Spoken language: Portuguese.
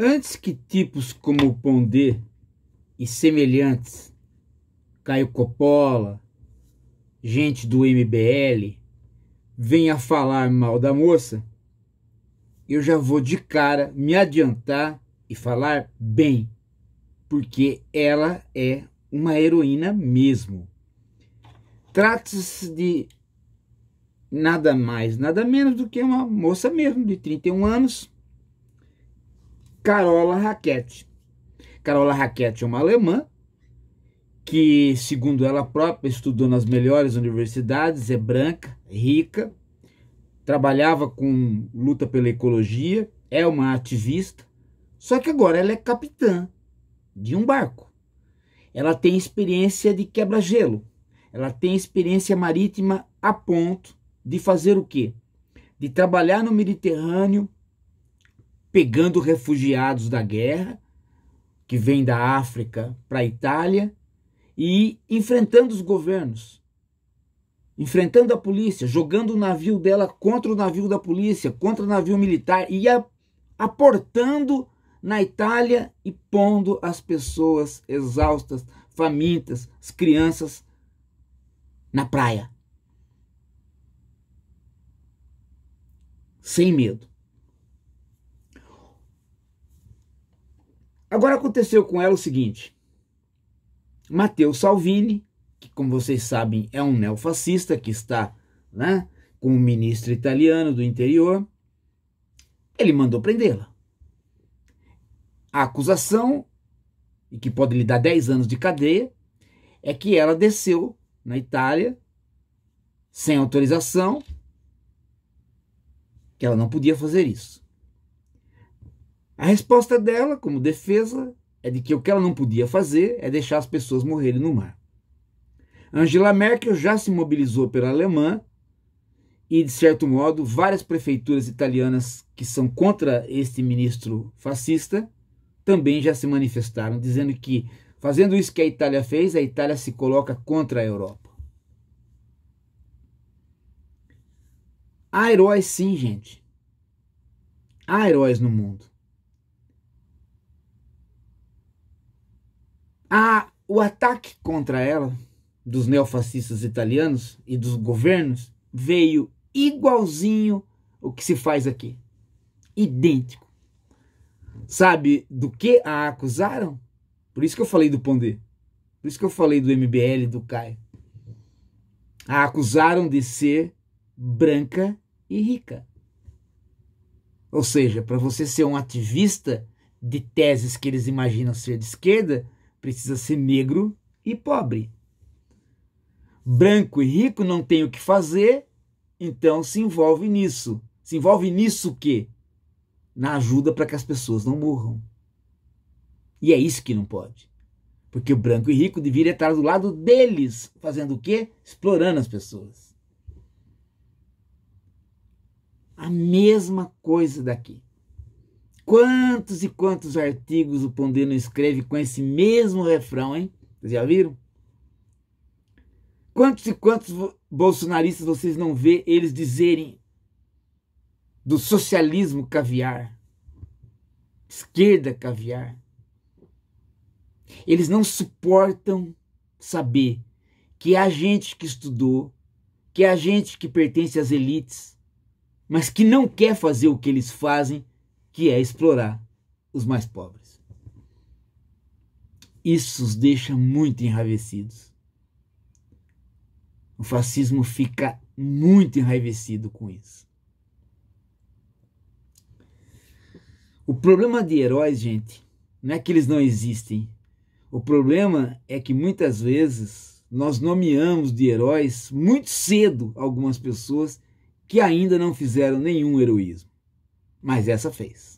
Antes que tipos como Pondé e semelhantes, Caio Coppola, gente do MBL, venha falar mal da moça, eu já vou de cara me adiantar e falar bem, porque ela é uma heroína mesmo. Trata-se de nada mais, nada menos do que uma moça mesmo de 31 anos Carola Raquete. Carola Raquete é uma alemã que, segundo ela própria, estudou nas melhores universidades, é branca, é rica, trabalhava com luta pela ecologia, é uma ativista, só que agora ela é capitã de um barco. Ela tem experiência de quebra-gelo, ela tem experiência marítima a ponto de fazer o quê? De trabalhar no Mediterrâneo pegando refugiados da guerra, que vêm da África para a Itália, e enfrentando os governos, enfrentando a polícia, jogando o navio dela contra o navio da polícia, contra o navio militar, e aportando na Itália e pondo as pessoas exaustas, famintas, as crianças na praia. Sem medo. Agora aconteceu com ela o seguinte: Matteo Salvini, que como vocês sabem é um neofascista que está né, com o ministro italiano do interior, ele mandou prendê-la. A acusação, e que pode lhe dar 10 anos de cadeia, é que ela desceu na Itália sem autorização, que ela não podia fazer isso. A resposta dela, como defesa, é de que o que ela não podia fazer é deixar as pessoas morrerem no mar. Angela Merkel já se mobilizou pela Alemanha e, de certo modo, várias prefeituras italianas que são contra este ministro fascista também já se manifestaram, dizendo que, fazendo isso que a Itália fez, a Itália se coloca contra a Europa. Há heróis, sim, gente. Há heróis no mundo. a, o ataque contra ela dos neofascistas italianos e dos governos veio igualzinho o que se faz aqui. Idêntico. Sabe do que a acusaram? Por isso que eu falei do Pondé. Por isso que eu falei do MBL do Caio. A acusaram de ser branca e rica. Ou seja, para você ser um ativista de teses que eles imaginam ser de esquerda, precisa ser negro e pobre. Branco e rico não tem o que fazer, então se envolve nisso. Se envolve nisso o quê? Na ajuda para que as pessoas não morram. E é isso que não pode. Porque o branco e rico deveria estar do lado deles, fazendo o quê? Explorando as pessoas. A mesma coisa daqui. Quantos e quantos artigos o Pondeno escreve com esse mesmo refrão, hein? Vocês já viram? Quantos e quantos bolsonaristas vocês não vê eles dizerem do socialismo caviar, esquerda caviar? Eles não suportam saber que há gente que estudou, que há gente que pertence às elites, mas que não quer fazer o que eles fazem que é explorar os mais pobres. Isso os deixa muito enraivecidos. O fascismo fica muito enraivecido com isso. O problema de heróis, gente, não é que eles não existem. O problema é que muitas vezes nós nomeamos de heróis muito cedo algumas pessoas que ainda não fizeram nenhum heroísmo. Mas essa fez.